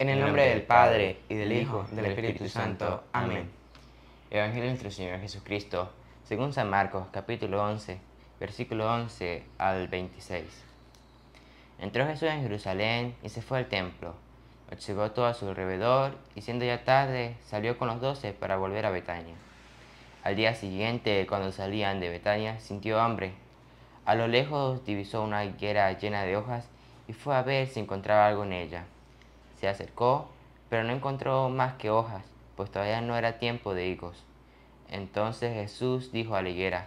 En el nombre del Padre, y del Hijo, y del Espíritu Santo. Amén. Evangelio de nuestro Señor Jesucristo, según San Marcos, capítulo 11, versículo 11 al 26. Entró Jesús en Jerusalén y se fue al templo. Observó todo a su alrededor y siendo ya tarde salió con los doce para volver a Betania. Al día siguiente, cuando salían de Betania, sintió hambre. A lo lejos divisó una higuera llena de hojas y fue a ver si encontraba algo en ella se acercó, pero no encontró más que hojas, pues todavía no era tiempo de higos. Entonces Jesús dijo a la higuera,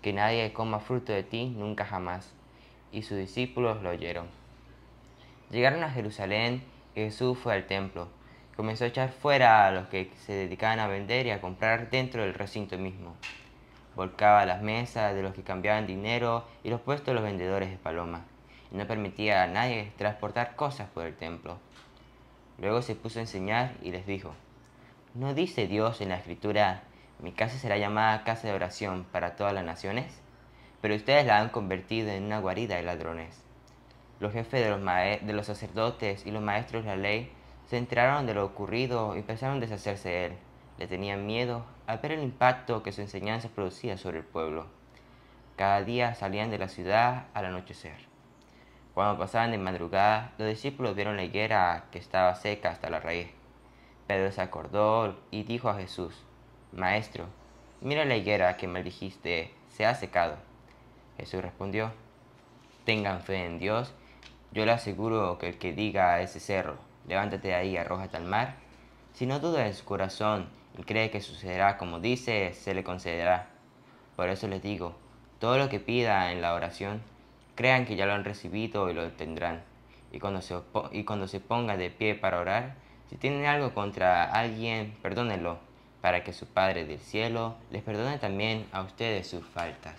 que nadie coma fruto de ti nunca jamás. Y sus discípulos lo oyeron. Llegaron a Jerusalén y Jesús fue al templo. Comenzó a echar fuera a los que se dedicaban a vender y a comprar dentro del recinto mismo. Volcaba las mesas de los que cambiaban dinero y los puestos de los vendedores de palomas. Y no permitía a nadie transportar cosas por el templo. Luego se puso a enseñar y les dijo, ¿no dice Dios en la escritura, mi casa será llamada casa de oración para todas las naciones? Pero ustedes la han convertido en una guarida de ladrones. Los jefes de los, sacerdotes y los maestros de la ley se enteraron de lo ocurrido y empezaron a deshacerse de él. Le tenían miedo al ver el impacto que su enseñanza producía sobre el pueblo. Cada día salían de la ciudad al anochecer. Cuando pasaban de madrugada, los discípulos vieron la higuera que estaba seca hasta la raíz. Pedro se acordó y dijo a Jesús, Maestro, mira la higuera que me dijiste, se ha secado. Jesús respondió, Tengan fe en Dios, yo le aseguro que el que diga a ese cerro, levántate de ahí, arrójate al mar, si no duda en su corazón y cree que sucederá como dice, se le concederá. Por eso les digo, todo lo que pida en la oración, crean que ya lo han recibido y lo tendrán. Y cuando se, y cuando se ponga de pie para orar, si tienen algo contra alguien, perdónenlo, para que su Padre del cielo les perdone también a ustedes sus faltas.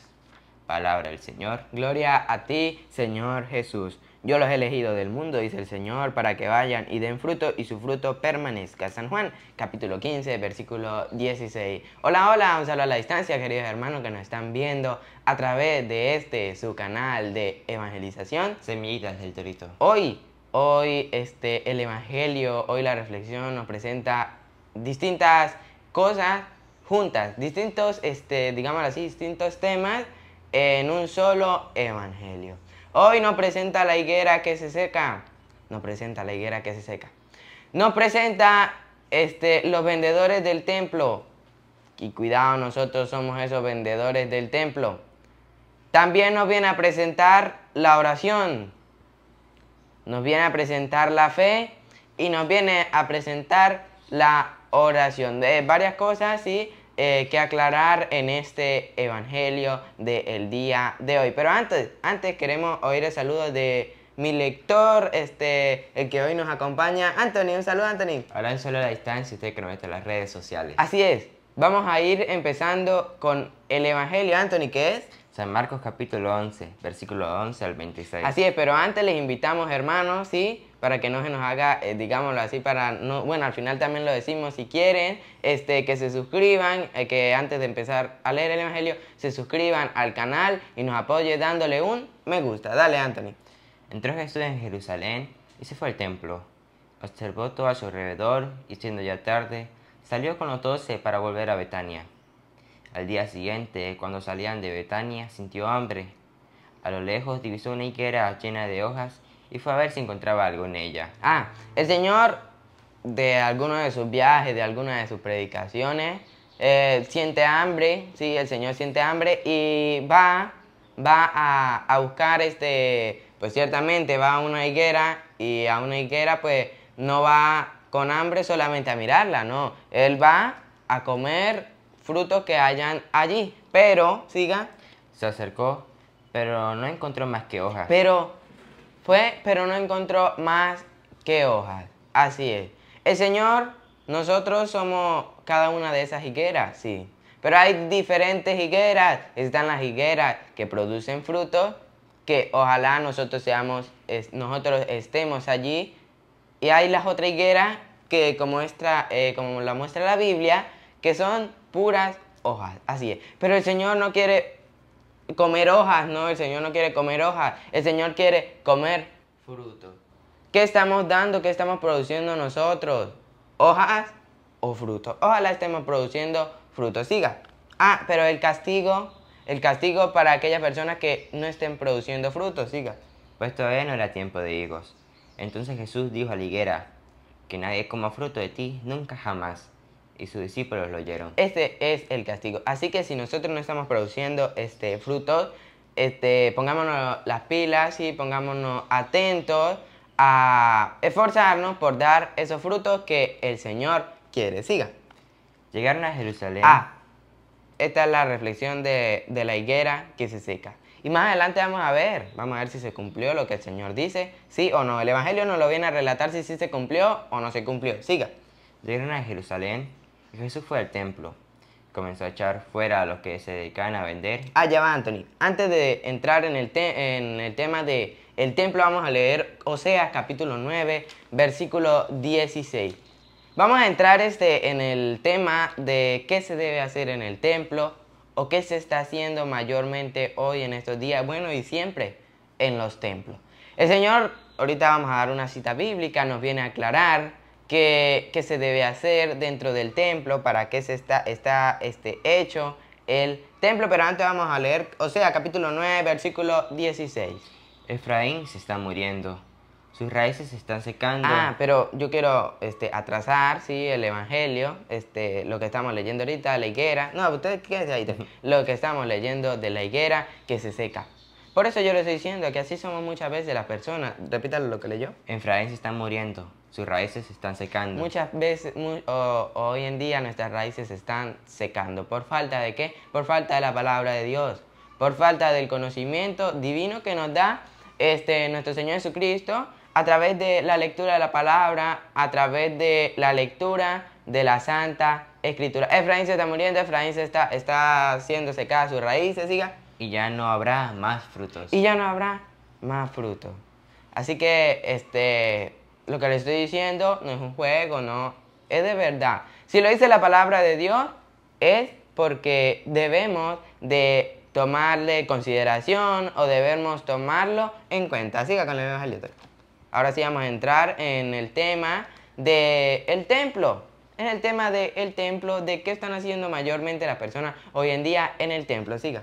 Palabra del Señor. Gloria a ti, Señor Jesús. Yo los he elegido del mundo, dice el Señor, para que vayan y den fruto y su fruto permanezca. San Juan, capítulo 15, versículo 16. Hola, hola, un saludo a la distancia, queridos hermanos que nos están viendo a través de este, su canal de evangelización. Semillitas del Torito. Hoy, hoy, este, el Evangelio, hoy la reflexión nos presenta distintas cosas juntas, distintos, este, digamos así, distintos temas en un solo Evangelio. Hoy nos presenta la higuera que se seca. Nos presenta la higuera que se seca. Nos presenta este, los vendedores del templo. Y cuidado, nosotros somos esos vendedores del templo. También nos viene a presentar la oración. Nos viene a presentar la fe y nos viene a presentar la oración. De eh, varias cosas, sí eh, que aclarar en este evangelio del día de hoy. Pero antes, antes queremos oír el saludo de mi lector, este, el que hoy nos acompaña, Anthony. Un saludo, Anthony. Hablan solo solo la distancia, ustedes que nos ven en las redes sociales. Así es. Vamos a ir empezando con el evangelio, Anthony, ¿qué es? San Marcos capítulo 11, versículo 11 al 26. Así es, pero antes les invitamos, hermanos, ¿sí? para que no se nos haga, eh, digámoslo así, para no, bueno, al final también lo decimos, si quieren, este, que se suscriban, eh, que antes de empezar a leer el Evangelio, se suscriban al canal y nos apoye dándole un me gusta. Dale, Anthony. Entró Jesús en Jerusalén y se fue al templo. Observó todo a su alrededor y siendo ya tarde, salió con los doce para volver a Betania. Al día siguiente, cuando salían de Betania, sintió hambre. A lo lejos divisó una higuera llena de hojas y fue a ver si encontraba algo en ella. Ah, el Señor de alguno de sus viajes, de alguna de sus predicaciones, eh, siente hambre, sí, el Señor siente hambre y va, va a, a buscar este, pues ciertamente va a una higuera y a una higuera pues no va con hambre solamente a mirarla, no, él va a comer frutos que hayan allí, pero, siga, se acercó, pero no encontró más que hojas. Pero fue, pero no encontró más que hojas. Así es. El Señor, nosotros somos cada una de esas higueras, sí. Pero hay diferentes higueras. Están las higueras que producen frutos, que ojalá nosotros seamos, nosotros estemos allí. Y hay las otras higueras que, como, eh, como la muestra la Biblia, que son puras hojas. Así es. Pero el Señor no quiere comer hojas, no, el Señor no quiere comer hojas, el Señor quiere comer fruto. ¿Qué estamos dando? ¿Qué estamos produciendo nosotros? ¿Hojas o fruto? Ojalá estemos produciendo fruto. Siga. Ah, pero el castigo, el castigo para aquellas personas que no estén produciendo fruto, siga. Pues todavía no era tiempo de higos. Entonces Jesús dijo a la higuera, que nadie coma fruto de ti nunca jamás y sus discípulos lo oyeron. Este es el castigo. Así que si nosotros no estamos produciendo este, frutos, este, pongámonos las pilas y pongámonos atentos a esforzarnos por dar esos frutos que el Señor quiere. Siga. Llegaron a Jerusalén. Ah, esta es la reflexión de, de la higuera que se seca. Y más adelante vamos a ver, vamos a ver si se cumplió lo que el Señor dice, sí o no. El Evangelio nos lo viene a relatar si sí se cumplió o no se cumplió. Siga. Llegaron a Jerusalén Jesús fue al templo. Comenzó a echar fuera a los que se dedicaban a vender. Ah, ya va Anthony. Antes de entrar en el, en el tema de el templo, vamos a leer Oseas capítulo 9, versículo 16. Vamos a entrar este, en el tema de qué se debe hacer en el templo o qué se está haciendo mayormente hoy en estos días, bueno, y siempre en los templos. El Señor, ahorita vamos a dar una cita bíblica, nos viene a aclarar que se debe hacer dentro del templo, para qué se está, está este, hecho el templo, pero antes vamos a leer, o sea, capítulo 9, versículo 16. Efraín se está muriendo, sus raíces se están secando. Ah, pero yo quiero este, atrasar, sí, el evangelio, este, lo que estamos leyendo ahorita, la higuera. No, ustedes quédense ahí. lo que estamos leyendo de la higuera que se seca. Por eso yo les estoy diciendo que así somos muchas veces las personas. Repítalo lo que leyó. Efraín se está muriendo, sus raíces se están secando. Muchas veces, hoy en día nuestras raíces se están secando. ¿Por falta de qué? Por falta de la palabra de Dios, por falta del conocimiento divino que nos da este, nuestro Señor Jesucristo a través de la lectura de la palabra, a través de la lectura de la Santa Escritura. Efraín se está muriendo, Efraín se está, está haciendo secar sus raíces, siga. Y ya no habrá más frutos. Y ya no habrá más frutos. Así que, este, lo que le estoy diciendo no es un juego, no. Es de verdad. Si lo dice la palabra de Dios, es porque debemos de tomarle consideración o debemos tomarlo en cuenta. Siga con el Evangelio. Ahora sí vamos a entrar en el tema del el templo. En el tema del templo, de qué están haciendo mayormente las personas hoy en día en el templo. Siga.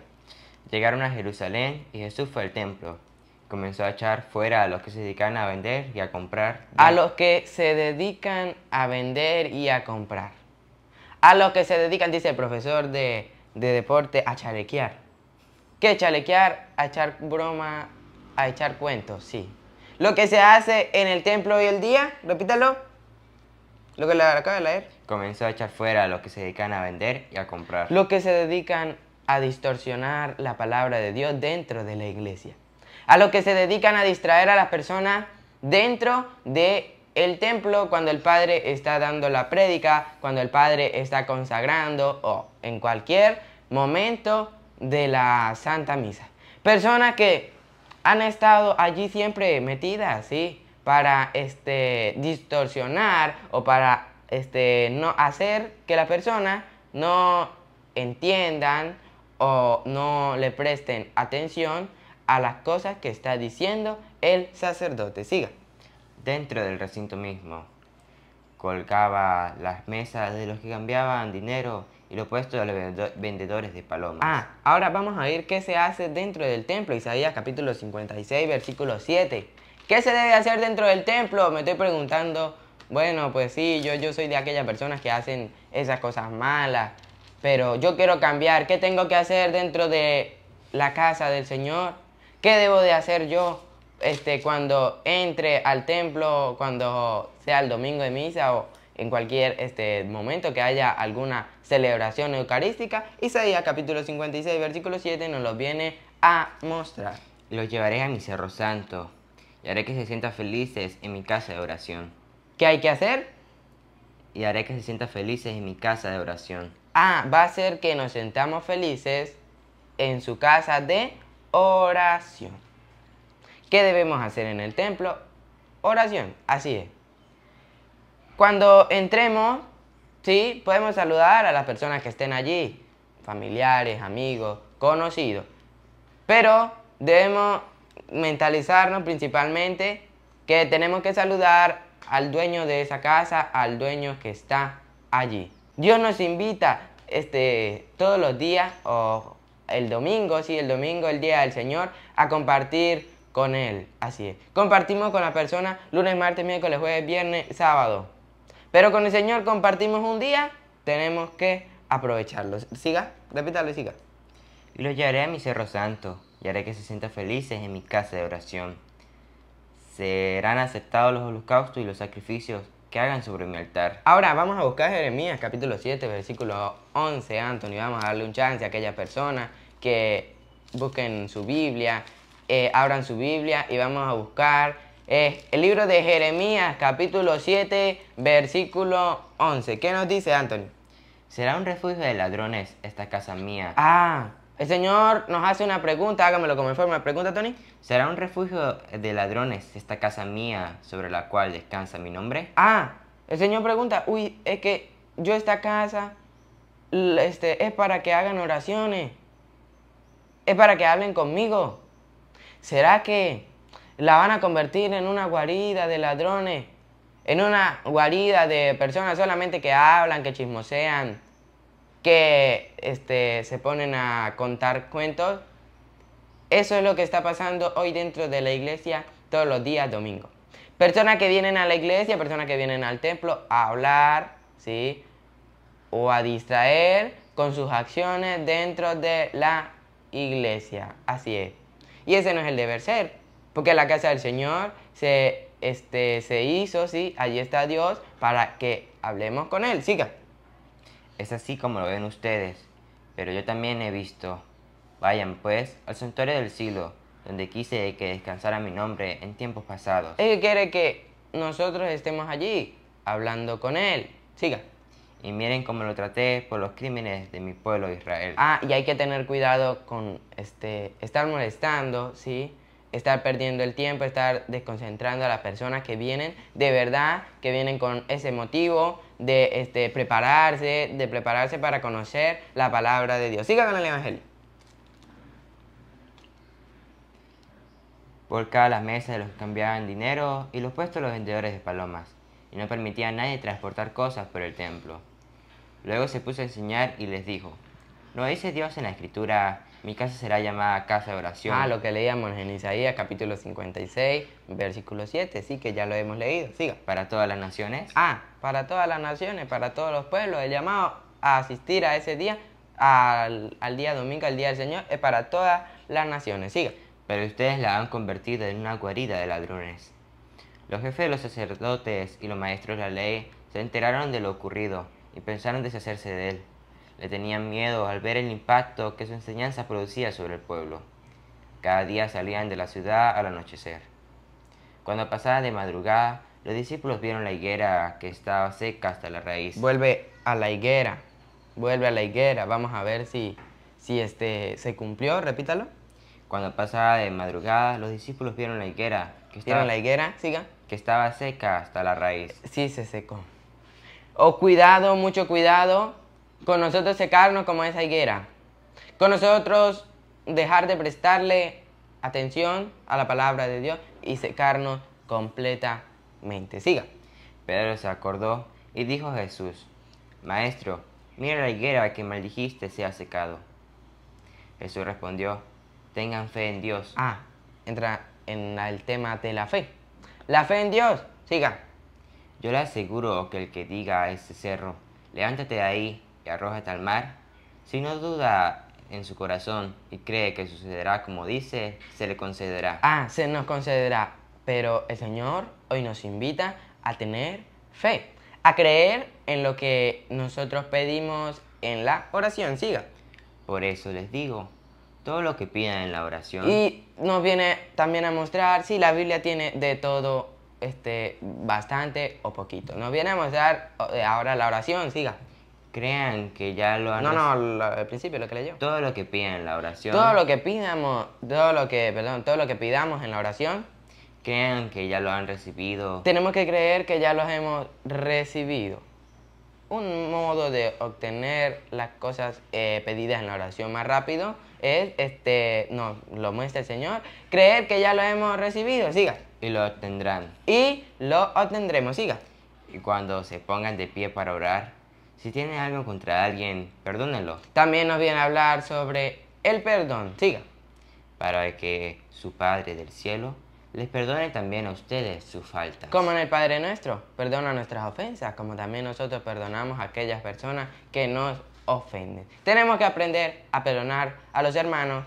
Llegaron a Jerusalén y Jesús fue al templo comenzó a echar fuera a los que se dedican a vender y a comprar. A los que se dedican a vender y a comprar. A los que se dedican, dice el profesor de, deporte, a chalequear. ¿Qué chalequear? A echar broma, a echar cuentos, sí. Lo que se hace en el templo hoy el día, repítalo. Lo que le acaba de leer. Comenzó a echar fuera a los que se dedican a vender y a comprar. Los que se dedican a distorsionar la palabra de Dios dentro de la iglesia a los que se dedican a distraer a las personas dentro de el templo cuando el padre está dando la prédica, cuando el padre está consagrando o en cualquier momento de la Santa Misa. Personas que han estado allí siempre metidas, ¿sí? Para este, distorsionar o para este, no hacer que la persona no entiendan o no le presten atención a las cosas que está diciendo el sacerdote. Siga. Dentro del recinto mismo colgaba las mesas de los que cambiaban dinero y lo puesto de los vendedores de palomas. Ah, ahora vamos a ver qué se hace dentro del templo. Isaías capítulo 56, versículo 7. ¿Qué se debe hacer dentro del templo? Me estoy preguntando. Bueno, pues sí, yo, yo soy de aquellas personas que hacen esas cosas malas. Pero yo quiero cambiar. ¿Qué tengo que hacer dentro de la casa del Señor? ¿Qué debo de hacer yo este, cuando entre al templo, cuando sea el domingo de misa o en cualquier este, momento que haya alguna celebración eucarística? Isaías capítulo 56, versículo 7 nos lo viene a mostrar. Los llevaré a mi cerro santo y haré que se sientan felices en mi casa de oración. ¿Qué hay que hacer? Y haré que se sientan felices en mi casa de oración. Ah, va a ser que nos sentamos felices en su casa de oración. ¿Qué debemos hacer en el templo? Oración, así es. Cuando entremos, ¿sí? Podemos saludar a las personas que estén allí, familiares, amigos, conocidos. Pero debemos mentalizarnos principalmente que tenemos que saludar al dueño de esa casa, al dueño que está allí. Dios nos invita este, todos los días o el domingo, sí, el domingo, el día del Señor, a compartir con Él. Así es. Compartimos con la persona lunes, martes, miércoles, jueves, viernes, sábado. Pero con el Señor compartimos un día, tenemos que aprovecharlo. Siga, repítalo y siga. Y los llevaré a mi cerro santo y haré que se sientan felices en mi casa de oración. Serán aceptados los holocaustos y los sacrificios que hagan sobre mi altar. Ahora vamos a buscar Jeremías capítulo 7, versículo 11, Anthony. Vamos a darle un chance a aquellas personas que busquen su Biblia, eh, abran su Biblia y vamos a buscar eh, el libro de Jeremías capítulo 7, versículo 11. ¿Qué nos dice Anthony? Será un refugio de ladrones esta casa mía. Ah, el Señor nos hace una pregunta, hágamelo como forma Pregunta, Tony. ¿Será un refugio de ladrones esta casa mía sobre la cual descansa mi nombre? Ah, el Señor pregunta, uy, es que yo esta casa este, es para que hagan oraciones. Es para que hablen conmigo. ¿Será que la van a convertir en una guarida de ladrones? En una guarida de personas solamente que hablan, que chismosean, que este, se ponen a contar cuentos. Eso es lo que está pasando hoy dentro de la iglesia todos los días domingo. Personas que vienen a la iglesia, personas que vienen al templo a hablar, ¿sí? O a distraer con sus acciones dentro de la iglesia. Así es. Y ese no es el deber ser, porque la casa del Señor se, este, se hizo, ¿sí? Allí está Dios para que hablemos con Él. Siga. Es así como lo ven ustedes, pero yo también he visto. Vayan pues al santuario del siglo, donde quise que descansara mi nombre en tiempos pasados. Él quiere que nosotros estemos allí, hablando con él. Siga. Y miren cómo lo traté por los crímenes de mi pueblo Israel. Ah, y hay que tener cuidado con este, estar molestando, ¿sí? Estar perdiendo el tiempo, estar desconcentrando a las personas que vienen, de verdad, que vienen con ese motivo de este, prepararse, de prepararse para conocer la palabra de Dios. Siga con el Evangelio. Por cada las mesas los que cambiaban dinero y los puestos los vendedores de palomas, y no permitía a nadie transportar cosas por el templo. Luego se puso a enseñar y les dijo, ¿no dice Dios en la escritura, mi casa será llamada casa de oración. Ah, lo que leíamos en Isaías capítulo 56, versículo 7, sí que ya lo hemos leído. Siga. Para todas las naciones. Ah, para todas las naciones, para todos los pueblos, el llamado a asistir a ese día, al, día domingo, al día del Señor, es para todas las naciones. Siga. Pero ustedes la han convertido en una guarida de ladrones. Los jefes los sacerdotes y los maestros de la ley se enteraron de lo ocurrido y pensaron deshacerse de él. Le tenían miedo al ver el impacto que su enseñanza producía sobre el pueblo. Cada día salían de la ciudad al anochecer. Cuando pasaba de madrugada, los discípulos vieron la higuera que estaba seca hasta la raíz. Vuelve a la higuera, vuelve a la higuera. Vamos a ver si, si este, se cumplió, repítalo. Cuando pasaba de madrugada, los discípulos vieron la higuera. Que estaba, la higuera? Siga. Que estaba seca hasta la raíz. Sí, se secó. Oh, cuidado, mucho cuidado con nosotros secarnos como esa higuera, con nosotros dejar de prestarle atención a la palabra de Dios y secarnos completamente. Siga. Pedro se acordó y dijo a Jesús, Maestro, mira la higuera que maldijiste se ha secado. Jesús respondió, tengan fe en Dios. Ah, entra en el tema de la fe. La fe en Dios, siga. Yo le aseguro que el que diga a ese cerro, levántate de ahí y hasta el mar? Si no duda en su corazón y cree que sucederá como dice, se le concederá. Ah, se nos concederá. Pero el Señor hoy nos invita a tener fe, a creer en lo que nosotros pedimos en la oración. Siga. Por eso les digo, todo lo que pidan en la oración. Y nos viene también a mostrar si la Biblia tiene de todo, este, bastante o poquito. Nos viene a mostrar eh, ahora la oración, siga crean que ya lo han... No, no, al principio lo que leyó. Todo lo que pidan en la oración. Todo lo que pidamos, todo lo que, perdón, todo lo que pidamos en la oración. Crean que ya lo han recibido. Tenemos que creer que ya lo hemos recibido. Un modo de obtener las cosas eh, pedidas en la oración más rápido es, este, no, lo muestra el Señor, creer que ya lo hemos recibido, siga. Y lo obtendrán. Y lo obtendremos, siga. Y cuando se pongan de pie para orar, si tiene algo contra alguien, perdónenlo. También nos viene a hablar sobre el perdón. Siga. Para que su Padre del cielo les perdone también a ustedes sus faltas. Como en el Padre nuestro, perdona nuestras ofensas, como también nosotros perdonamos a aquellas personas que nos ofenden. Tenemos que aprender a perdonar a los hermanos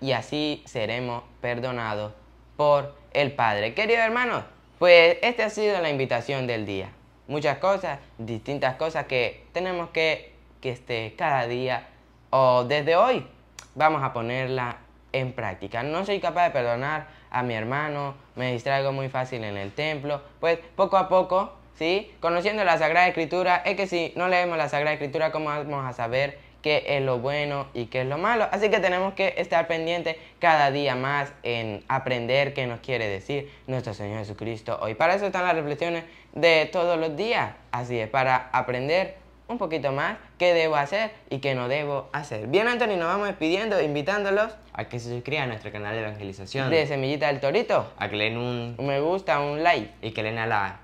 y así seremos perdonados por el Padre. Queridos hermanos, pues esta ha sido la invitación del día muchas cosas, distintas cosas que tenemos que, que esté cada día o desde hoy vamos a ponerla en práctica. No soy capaz de perdonar a mi hermano, me distraigo muy fácil en el templo, pues poco a poco, ¿sí? Conociendo la Sagrada Escritura, es que si no leemos la Sagrada Escritura, ¿cómo vamos a saber qué es lo bueno y qué es lo malo. Así que tenemos que estar pendientes cada día más en aprender qué nos quiere decir nuestro Señor Jesucristo hoy. Para eso están las reflexiones de todos los días. Así es, para aprender un poquito más qué debo hacer y qué no debo hacer. Bien, Anthony, nos vamos despidiendo, invitándolos a que se suscriban a nuestro canal de evangelización de Semillita del Torito, a que le den un me gusta, un like y que le den a la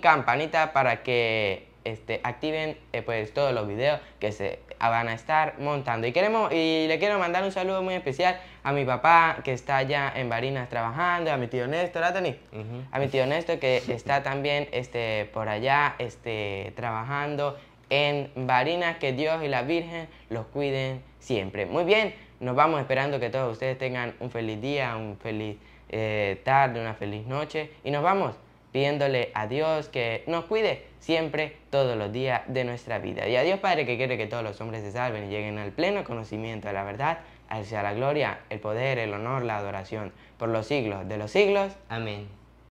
campanita para que este, activen eh, pues todos los videos que se van a estar montando. Y, queremos, y le quiero mandar un saludo muy especial a mi papá que está allá en Barinas trabajando, a mi tío Néstor, ¿a A mi tío Néstor que está también este, por allá este, trabajando en Barinas, que Dios y la Virgen los cuiden siempre. Muy bien, nos vamos esperando que todos ustedes tengan un feliz día, un feliz eh, tarde, una feliz noche y nos vamos pidiéndole a Dios que nos cuide siempre, todos los días de nuestra vida. Y a Dios Padre que quiere que todos los hombres se salven y lleguen al pleno conocimiento de la verdad, hacia la gloria, el poder, el honor, la adoración, por los siglos de los siglos. Amén.